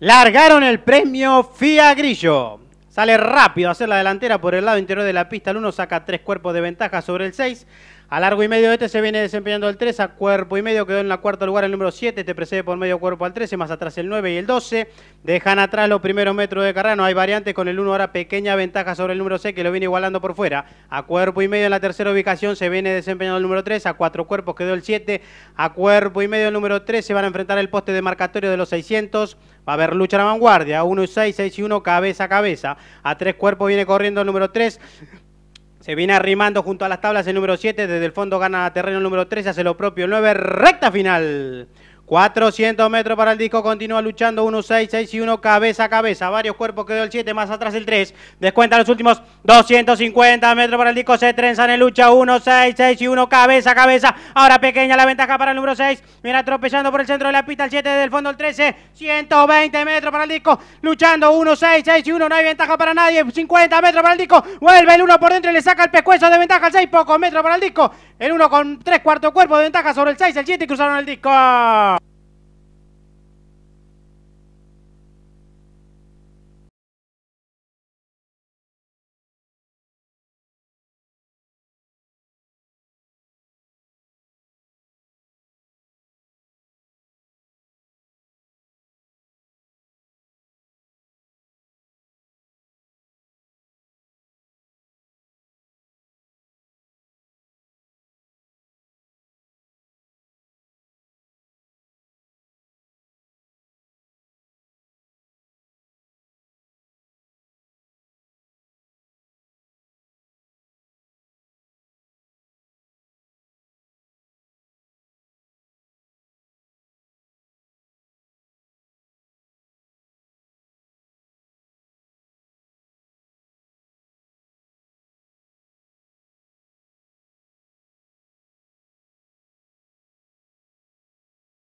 Largaron el premio Grillo... Sale rápido a hacer la delantera por el lado interior de la pista. El 1 saca tres cuerpos de ventaja sobre el 6. A largo y medio de este se viene desempeñando el 3, a cuerpo y medio quedó en la cuarta lugar el número 7, Te este precede por medio cuerpo al 13, más atrás el 9 y el 12. Dejan atrás los primeros metros de carrera, no hay variantes con el 1 ahora pequeña ventaja sobre el número 6 que lo viene igualando por fuera. A cuerpo y medio en la tercera ubicación se viene desempeñando el número 3, a cuatro cuerpos quedó el 7, a cuerpo y medio el número 3 se van a enfrentar el poste de marcatorio de los 600. Va a haber lucha a la vanguardia, 1 y 6, 6 y 1, cabeza a cabeza. A tres cuerpos viene corriendo el número 3. Se viene arrimando junto a las tablas el número 7. Desde el fondo gana terreno el número 3. Hace lo propio 9. Recta final. 400 metros para el disco, continúa luchando 1, 6, 6 y 1, cabeza a cabeza. Varios cuerpos quedó el 7, más atrás el 3. Descuenta los últimos 250 metros para el disco, se trenzan en lucha 1, 6, 6 y 1, cabeza a cabeza. Ahora pequeña la ventaja para el número 6. Viene atropellando por el centro de la pista el 7 del fondo el 13. 120 metros para el disco, luchando 1, 6, 6 y 1, no hay ventaja para nadie. 50 metros para el disco, vuelve el 1 por dentro y le saca el pescuezo de ventaja al 6, pocos metros para el disco. El 1 con 3 cuartos cuerpos de ventaja sobre el 6, el 7 y cruzaron el disco.